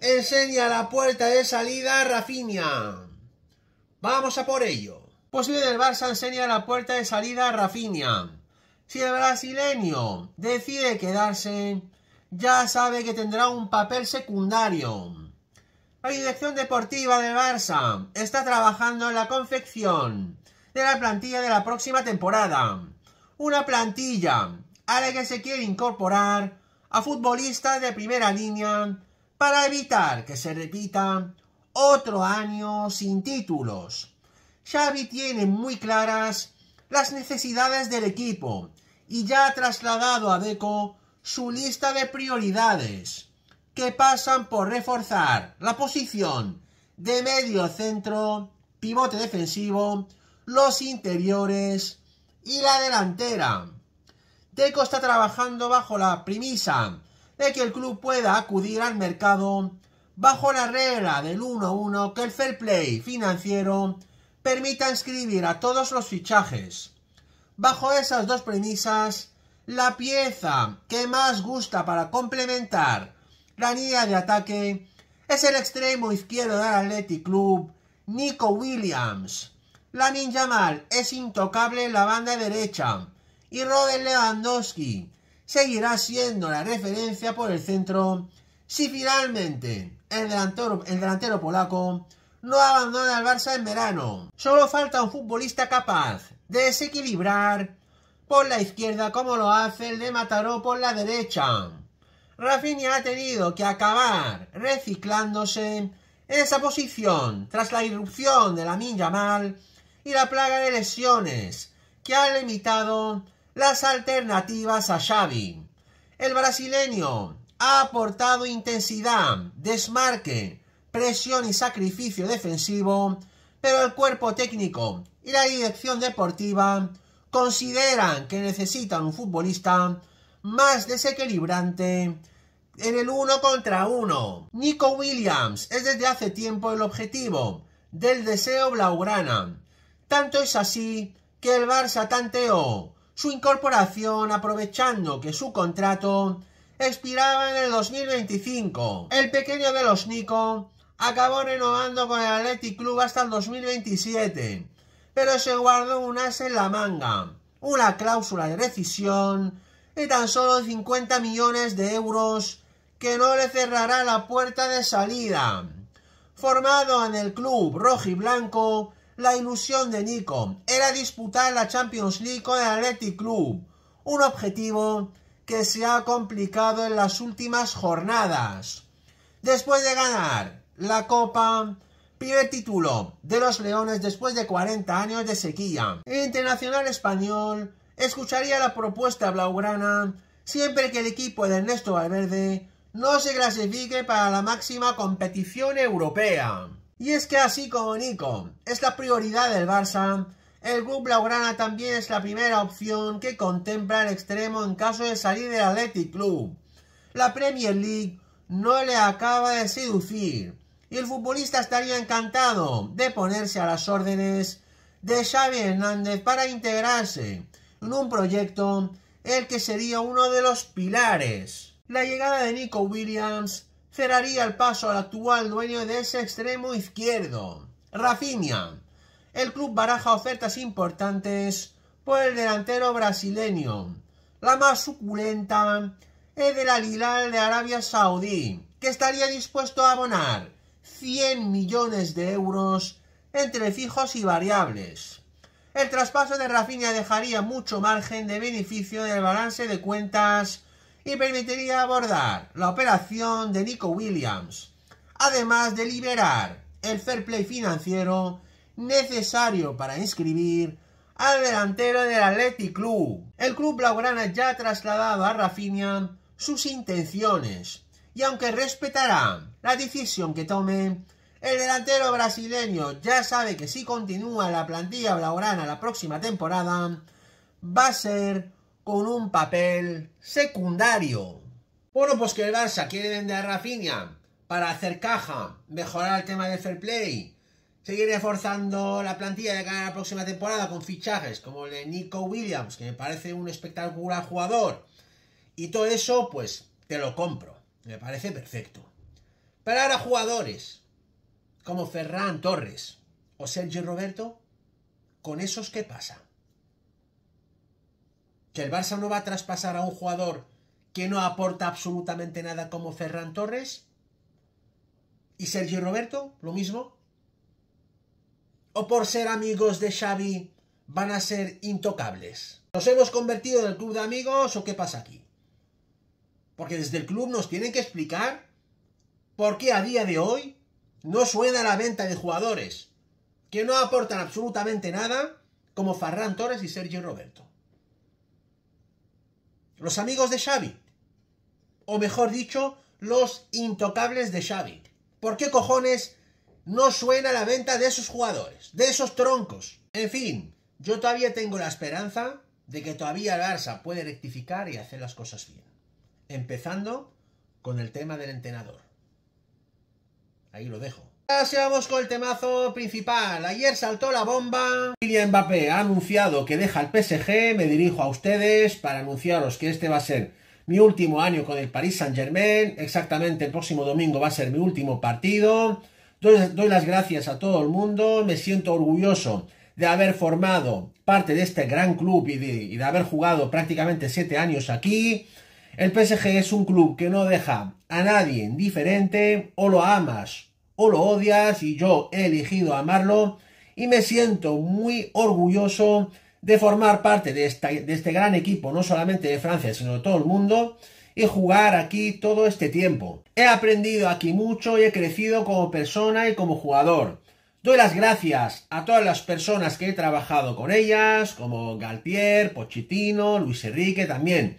Enseña la puerta de salida a Rafinha. Vamos a por ello. Posible del Barça enseña la puerta de salida a Rafinha. Si el brasileño decide quedarse, ya sabe que tendrá un papel secundario. La dirección deportiva del Barça está trabajando en la confección de la plantilla de la próxima temporada. Una plantilla a la que se quiere incorporar a futbolistas de primera línea para evitar que se repita otro año sin títulos. Xavi tiene muy claras las necesidades del equipo y ya ha trasladado a Deco su lista de prioridades, que pasan por reforzar la posición de medio centro, pivote defensivo, los interiores y la delantera. Deco está trabajando bajo la premisa de que el club pueda acudir al mercado bajo la regla del 1-1 que el fair play financiero permita inscribir a todos los fichajes. Bajo esas dos premisas, la pieza que más gusta para complementar la línea de ataque es el extremo izquierdo del Athletic Club, Nico Williams. La ninja mal es intocable en la banda derecha y Robert Lewandowski seguirá siendo la referencia por el centro si finalmente el delantero, polaco no abandona el Barça en verano. Solo falta un futbolista capaz de desequilibrar por la izquierda como lo hace el de Mataró por la derecha. Rafinha ha tenido que acabar reciclándose en esa posición tras la irrupción de la Mal y la plaga de lesiones que ha limitado las alternativas a Xavi. El brasileño ha aportado intensidad, desmarque, presión y sacrificio defensivo, pero el cuerpo técnico y la dirección deportiva consideran que necesitan un futbolista más desequilibrante en el uno contra uno. Nico Williams es desde hace tiempo el objetivo del deseo blaugrana. Tanto es así que el Barça tanteó su incorporación aprovechando que su contrato expiraba en el 2025. El pequeño de los Nico acabó renovando con el Athletic Club hasta el 2027, pero se guardó un as en la manga, una cláusula de rescisión y tan solo 50 millones de euros que no le cerrará la puerta de salida. Formado en el club rojo y blanco, la ilusión de Nico era disputar la Champions League con el Athletic Club, un objetivo que se ha complicado en las últimas jornadas. Después de ganar la Copa, primer título de los Leones después de 40 años de sequía. El internacional español escucharía la propuesta blaugrana siempre que el equipo de Ernesto Valverde no se clasifique para la máxima competición europea. Y es que así como Nico es la prioridad del Barça, el club blaugrana también es la primera opción que contempla el extremo en caso de salir del Athletic Club. La Premier League no le acaba de seducir y el futbolista estaría encantado de ponerse a las órdenes de Xavi Hernández para integrarse en un proyecto el que sería uno de los pilares. La llegada de Nico Williams cerraría el paso al actual dueño de ese extremo izquierdo, Rafinha. El club baraja ofertas importantes por el delantero brasileño. La más suculenta es de la de Arabia Saudí, que estaría dispuesto a abonar 100 millones de euros entre fijos y variables. El traspaso de Rafinha dejaría mucho margen de beneficio del balance de cuentas y permitiría abordar la operación de Nico Williams, además de liberar el fair play financiero necesario para inscribir al delantero del Athletic Club. El club blaugrana ya ha trasladado a Rafinha sus intenciones y aunque respetará la decisión que tome, el delantero brasileño ya sabe que si continúa la plantilla blaugrana la próxima temporada, va a ser con un papel secundario. Bueno, pues que el Barça quiere vender a Rafinha para hacer caja, mejorar el tema del fair play, seguir reforzando la plantilla de cara a la próxima temporada con fichajes como el de Nico Williams, que me parece un espectacular jugador, y todo eso, pues te lo compro. Me parece perfecto. Pero ahora jugadores como Ferran Torres o Sergio Roberto, ¿con esos qué pasa? el Barça no va a traspasar a un jugador que no aporta absolutamente nada como Ferran Torres y Sergio Roberto, lo mismo. O por ser amigos de Xavi van a ser intocables. ¿Nos hemos convertido en el club de amigos o qué pasa aquí? Porque desde el club nos tienen que explicar por qué a día de hoy no suena la venta de jugadores que no aportan absolutamente nada como Ferran Torres y Sergio Roberto. Los amigos de Xavi. O mejor dicho, los intocables de Xavi. ¿Por qué cojones no suena la venta de esos jugadores? De esos troncos. En fin, yo todavía tengo la esperanza de que todavía el Barça puede rectificar y hacer las cosas bien. Empezando con el tema del entrenador. Ahí lo dejo. Ahora vamos con el temazo principal. Ayer saltó la bomba. Kylian Mbappé ha anunciado que deja el PSG. Me dirijo a ustedes para anunciaros que este va a ser mi último año con el Paris Saint-Germain. Exactamente el próximo domingo va a ser mi último partido. Doy, doy las gracias a todo el mundo. Me siento orgulloso de haber formado parte de este gran club y de, y de haber jugado prácticamente siete años aquí. El PSG es un club que no deja a nadie indiferente. O lo amas o lo odias y yo he elegido amarlo y me siento muy orgulloso de formar parte de, este gran equipo, no solamente de Francia, sino de todo el mundo y jugar aquí todo este tiempo. He aprendido aquí mucho y he crecido como persona y como jugador. Doy las gracias a todas las personas que he trabajado con ellas, como Galtier, Pochettino, Luis Enrique también.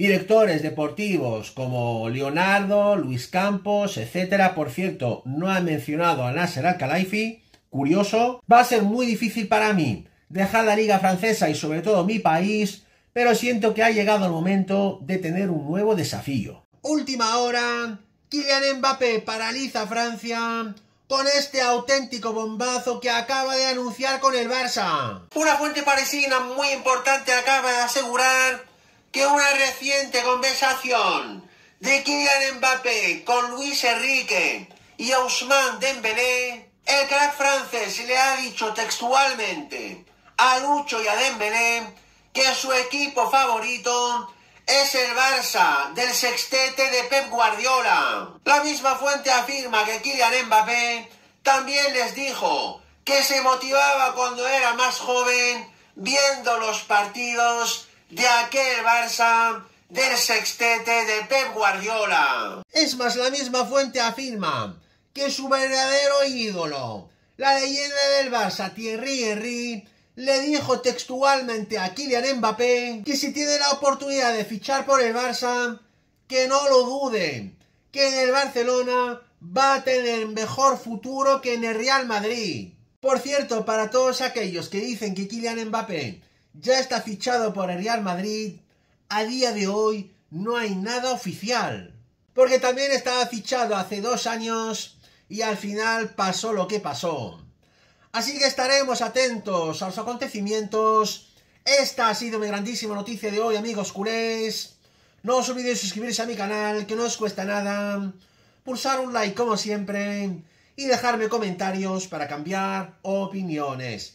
Directores deportivos como Leonardo, Luis Campos, etc. Por cierto, no ha mencionado a Nasser Al-Khelaifi. Curioso. Va a ser muy difícil para mí dejar la liga francesa y sobre todo mi país, pero siento que ha llegado el momento de tener un nuevo desafío. Última hora. Kylian Mbappé paraliza a Francia con este auténtico bombazo que acaba de anunciar con el Barça. Una fuente parisina muy importante acaba de asegurar que una reciente conversación de Kylian Mbappé con Luis Enrique y Ousmane Dembélé, el crack francés le ha dicho textualmente a Lucho y a Dembélé que su equipo favorito es el Barça del sextete de Pep Guardiola. La misma fuente afirma que Kylian Mbappé también les dijo que se motivaba cuando era más joven viendo los partidos de aquel Barça del sextete de Pep Guardiola. Es más, la misma fuente afirma que su verdadero ídolo, la leyenda del Barça Thierry Henry, le dijo textualmente a Kylian Mbappé que si tiene la oportunidad de fichar por el Barça, que no lo dude, que en el Barcelona va a tener mejor futuro que en el Real Madrid. Por cierto, para todos aquellos que dicen que Kylian Mbappé ya está fichado por el Real Madrid, a día de hoy no hay nada oficial. Porque también estaba fichado hace dos años y al final pasó lo que pasó. Así que estaremos atentos a los acontecimientos. Esta ha sido mi grandísima noticia de hoy, amigos culés. No os olvidéis suscribirse a mi canal, que no os cuesta nada. Pulsar un like como siempre. Y dejarme comentarios para cambiar opiniones.